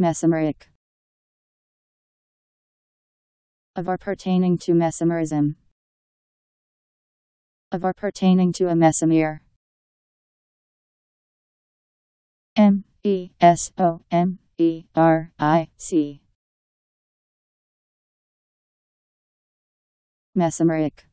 Mesomeric Of or pertaining to mesomerism Of or pertaining to a mesomere M E S O M E R I C Mesomeric